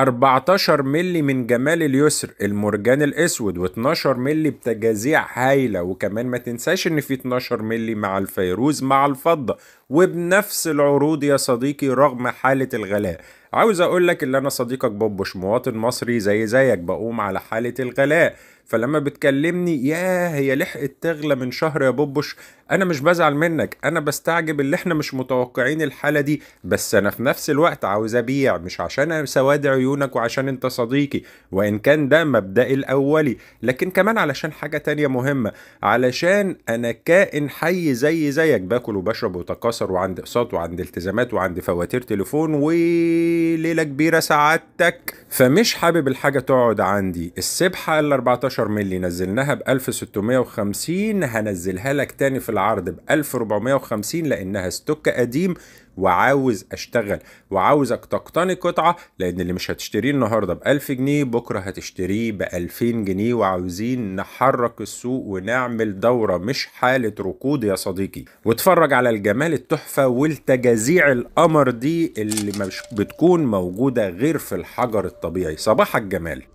14 مللي من جمال اليسر المرجان الاسود و12 مللي بتجازيع هايله وكمان ما تنساش ان في 12 مللي مع الفيروز مع الفضه وبنفس العروض يا صديقي رغم حاله الغلاء عاوز اقول لك ان انا صديقك بوبوش مواطن مصري زي زيك بقوم على حالة الغلاء فلما بتكلمني يا هي لحقت تغلى من شهر يا بوبوش انا مش بزعل منك انا بستعجب اللي احنا مش متوقعين الحالة دي بس انا في نفس الوقت عاوز ابيع مش عشان سواد عيونك وعشان انت صديقي وان كان ده مبدئي الاولي لكن كمان علشان حاجة تانية مهمة علشان انا كائن حي زي زيك باكل وبشرب وتكاثر وعندي اقساط وعندي التزامات وعندي فواتير تليفون و ليلة كبيرة سعادتك فمش حابب الحاجة تقعد عندي السبحة ال 14 مللي نزلناها ب 1650 هنزلها لك تاني في العرض ب 1450 لأنها ستوك قديم وعاوز اشتغل وعاوزك تقتني قطعة لأن اللي مش هتشتريه النهاردة ب 1000 جنيه بكرة هتشتريه ب 2000 جنيه وعاوزين نحرك السوق ونعمل دورة مش حالة ركود يا صديقي واتفرج على الجمال التحفة والتجازيع القمر دي اللي مش بتكون موجودة غير في الحجر الطبيعي صباحك جمال